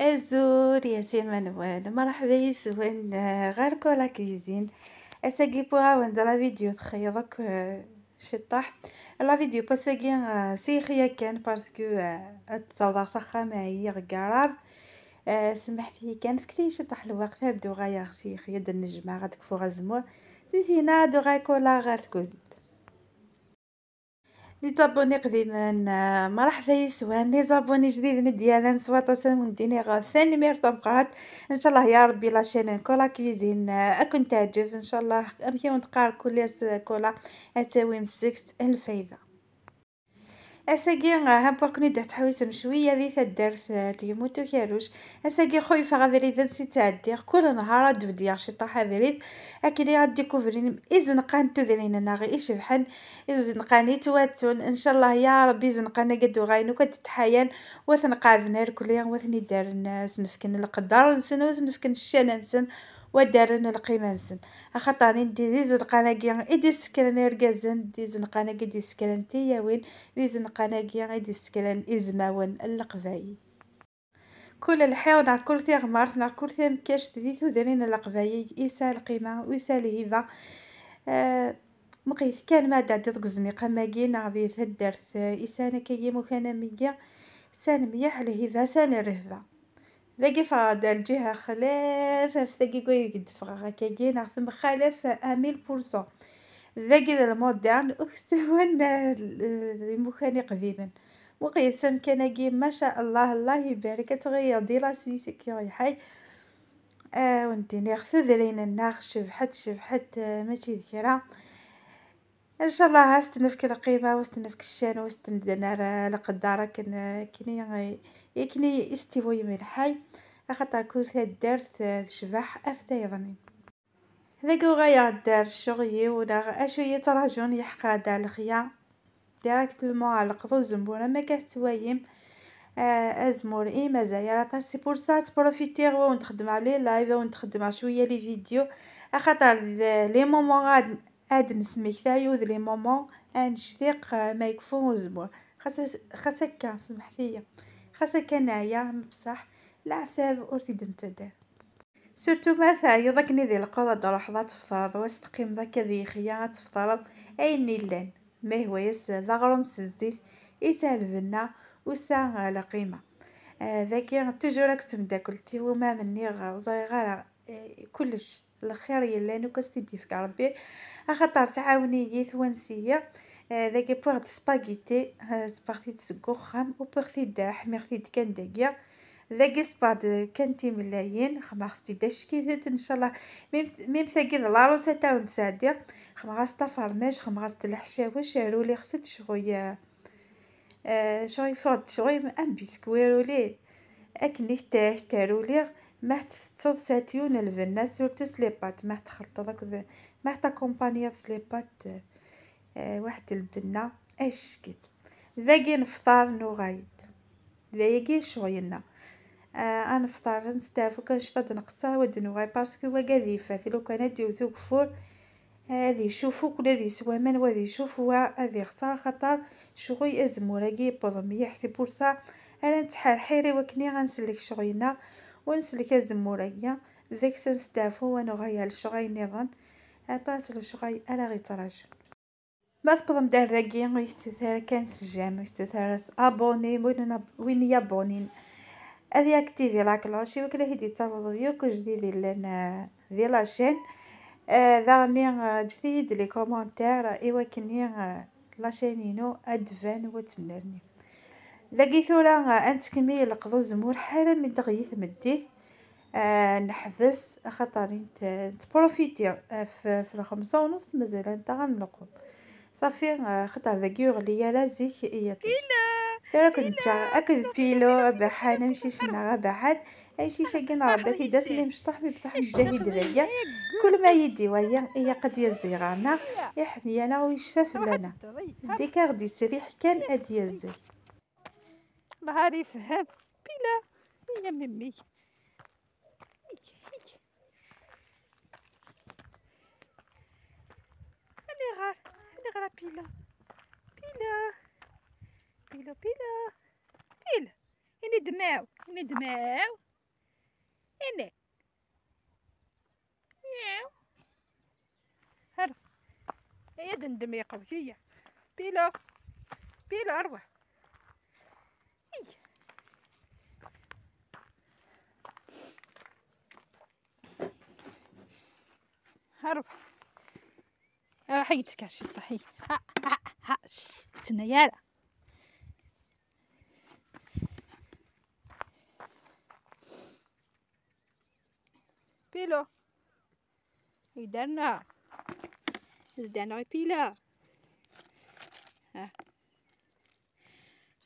الزور ياسين منوال مرحبا يسون غير كولا كويزين اساكي بوغا وند لا فيديو تخيا دوك شطح لا فيديو باساكي سيخيا كان باسكو تصوضا صخا معايا غكاراب سمحتي كان فكتي شطح الوقت هادو غايا سيخيا دنجمة النجمه غادك فوغا زمور زينه كولا غير غاركوزين لي زابوني قديمان مرحبا يا سوان لي زابوني جديدين ديالنا نسواطا ونديني غا ثاني مير مقرات ان شاء الله يا ربي لا شين كولا كويزين اكون تعجب ان شاء الله امشي ونتقار كل كولا اتاوي مسكت الفايده اساكي بوركني درت حوايج مشويه اللي درت تيموتو آه، كاروش اساكي خويا فغافري دنسي تعدي كل نهار دودي طاحا طاحه فريد اكلي غادي كوفرين ازنقان تذرين انا غير يشبحن ازنقان يتواتون ان شاء الله يا ربي زنقانا قد غاين وكد تحيان وثنقاذنا كل يوم وثني دار الناس آه، نفكن القدر نسن وزنفكن الشان نسن ودارن القيمانسن أخطاني ندي دي زنقانا كيان إدي سكلان إرقازن دي زنقانا دي سكلان تياوين دي زنقانا كيان إدي سكران إزماون اللقفاي كل الحيوان على كل ثيغمارت على كل مكاش تديث ثوذرين اللقفاي إيسا القيمة ويسا الهيفا مقيف كان ما دعدت قزنيقة ماكين عضي ثدرت إسانا كيمو كان ميا سان ميح لهيفا سان رهذا ذاكي فاد الجهة خلافة ذاكي قوي قد فغاها كاين ثم خلافة أميل بورسون ذاك المودرن أكسوان المخاني قديما وقيسم كان ما شاء الله الله يبارك تغير دي لا سويس كي حي آه ونديني خفذ لينا الناخ شبحت شبحت آه ماشي ذكرى ان شاء الله استنفك القيمه واستنفك الشان واستندنا القداره كن كني إيه، كني استوي من الحي خاطر كل دارت شبح افتا يظني كو غايا دار شغيي ولا اشويه تراجون يحقا دا الخيا ديريكت على القضو الزنبوره ما كتوايم آه، ازمور اي مزايا راه طاسي بور سا تبروفيتيغ ونخدم عليه لايف ونخدم شويه لي فيديو خاطر لي مومون غاد عاد نسميكتاي ذ لي مومون شتيق آه، ما يكفون زبون خاصة خاصة هكا سمح ليا خاصة كنايا انايا بصح العفاف اور تيد نتدار سورتو ما ثايو ذاك نيدي القوضة دا لحظة تفطرض واستقيم ذاك ذي خيا تفترض أي نيلان ما هو يس ذغرم سزديل يسال بنا وسا لا قيمة آه، ذاك تمدا كلتي وما مني غا وزري غا آه، كلش الخير يلانو كاستديفك ربي خاطر تعاوني ثوانسيه ذاك آه، بوغ د سباغيتي آه، سباغتي تسكو خام و بوغتي دا حميغتي دكان داكيا ذاك سباد كانتي ملايين خما خفتي داش كي ذات ان شاء الله ميم ثاكيد لاروسا تاع نسادي خما غاس تفرماش خما غاس تلحشاوش رولي خفت آه، شغويا شغي فرد شغي ام بيسكوي رولي اكني تاه تارولي ماه ساتيون الفنا سورتو سليبات ماه تخلط داك ماه تاكومبانيا سليبات آه واحد البنا اش كيت ذاكي نفطر نوغايد ذاكي شغلنا آه انا فطار نستافو كنشطد نقصر ود نوغاي باسكو واكا ذي فاثي لو كان ديوثو فور هذه شوفو كل هذه يسوى من وهذه شوفو هذه خسارة خطر شغل ازمو كي بضم يحسي بورسا أنا تحر حيري وكني غنسلك شغينا ونسلك الزموريا ذاك سنستافو ونغيا لشغاي نظن عطاس لشغاي ألا تراج ما تقدم دار ذاكي ويستثار كانت سجام ويستثار ابوني وين وين يابونين اذي اكتيفي لا كلاشي وكلا هيدي تفضل يوك جديد لنا في لاشين ذاني جديد لي آه، آه، كومونتير ايوا كني آه، لاشينينو ادفان وتنرني لقيتو ثورة انت كمية لقضو زمور حالا من دغيث مدي آه نحبس خاطر تبروفيتي في, في الخمسة ونص مازال انت غنلقو صافي خاطر ذاك يغلي رازيك ايا ترى كنت اكل فيلو بحال شنا انا بحال شي شاكين ربي في داس اللي مشطح بي بصح الجهيد ذايا كل ما يدي ويا هي قضيه الزيغارنا يحمينا ويشفى فلنا ديكار دي سريح كان ادي الزيغ نهار يفهم بلا يا ممي اللي غار اللي غار بيلا بلا بلا بلا بلا اني دماو اني دماو اني ياو هر هيا دندمي يا بيلا بيلا اروح هربح أنا أه، حقت في كاشي طحي ها ها ها تنيالة بيلو يدنا زدنا بيلا ها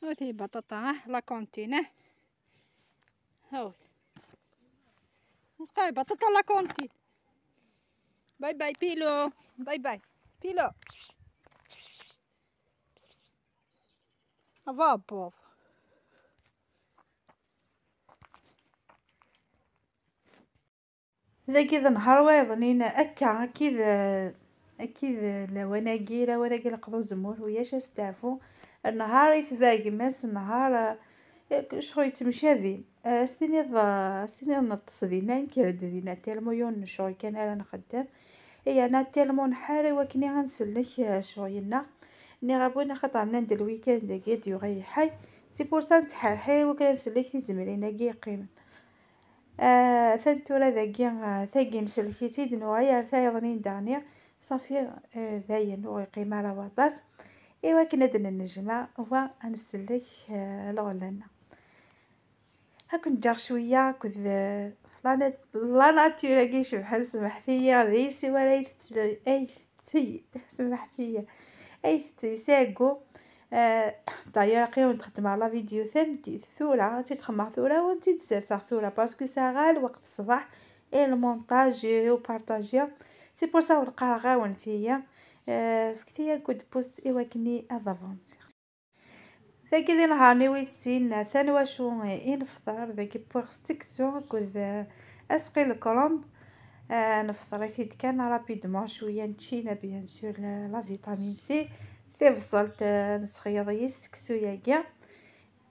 هذه بطاطا لا كونتينه هاوت نسقى بطاطا لا كونتين باي باي بيلو باي باي بيلو Вапов. ذا كذا نهار وايض نينا أكا كذا أكيد لو أنا جيرة ولا جيل قضو زمور وياش استافو النهار يثباقي مس النهار شغي مشافي آه، ضا سنيض نطس ذينا نكرد نعم، ذينا نعم، تالمو يون شغل كان انا نخدم هي إيه، انا تالمو نحاري وكني غنسلك شغلنا ني غابونا خاطر عندنا ند الويكاند كي ديوغي حي سي بور سا نتحار حي وكنسلك تيزمرينا كي قيمن آه ثنتورا ذاكي آه، ثاكي نسلكيتي دنوعي ارثايضني دانيغ صافي آه، ذاين ويقيم على واطاس ايوا كنا دنا النجمة هو نسلك لغلنا ها كنت جاغ شويه كنت لا لا كيش بحال شبحان سمح ريسي ولا يتتلي اي تي سمح اي تي ساكو راقي قيو نخدم على فيديو ثامتي ثورة تخمع ثورة و تيتسرسخ ثورة باسكو ساغال وقت الصباح اي المونتاج و بارطاجي سي بور سا غا غاون فيا فكتيا كود بوست ايوا كني افافونسي ذاك ذي ويسين ثاني ثان واشومي نفطر ذاك بوغ سيكسيون كود اسقي الكرومب آه نفطر فيد كان رابيدمون شويه نتشينا بيان سور لا فيتامين سي ثي فصلت نسخيض يسكسويا كاع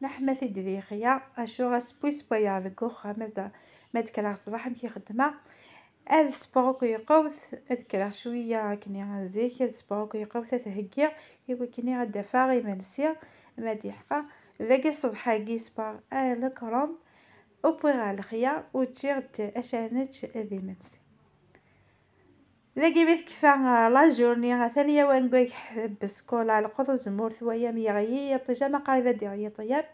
نحما في دذيخيا اشو سبوي سبويا ذكوخا مادا ماد كلا صباح مكي خدمه هاد السبوق يقوث أذكره شوية كني غنزيك هاد السبوق يقوث تهكيا إوا كني غدافا غيمنسيا مديحقة ذاك الصبحة كيسبا آه الكرم وبغى الخيا وتجيغت أشانتش ذي منسي ذاكي بيت كفا لا جورني ثانية وان حبس كولا القوض زمور ثوايا ميغيي يطيجا ما قريبا ديغي طياب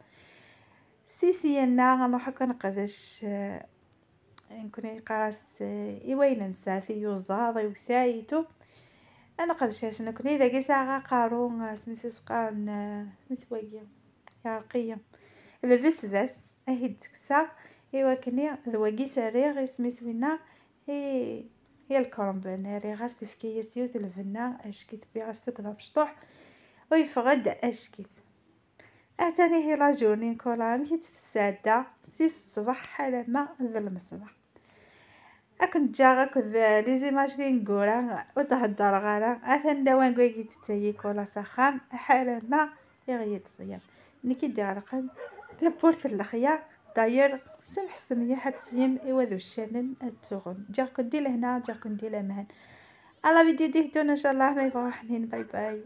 سيسينا غنروح كنقدش آه، نكون قراس إوين آه، نساتي يوزاد وثايتو أنا قدشاش نكون إذا قيسا غا قارون آه، سمسي سقارن آه، سميس واقيا يارقية الفس فاس أهيد تكسا إوا كني قيسا ريغ سميس وينا هي هي الكرنبان ري غاس تفكي سيوت الفنا أشكيت بي غاس كذا بشطوح ويفغد أشكيت أعتني هي لا جورني نكولا مشيت السادة سي الصباح حالا ما ذا اكن جا غاكد لي زيماج لي نقولها وتهدر غالا اثن دوان كويكي تتايي كولا سخام حالا ما يغيد الطيام نكي دير القلب تبورت اللخيا داير سمح سمية سيم ايوا ذو الشنن التغم جاكن دي لهنا جاكن دي لمهن على فيديو ديهتون ان شاء الله ما يفرحنين باي باي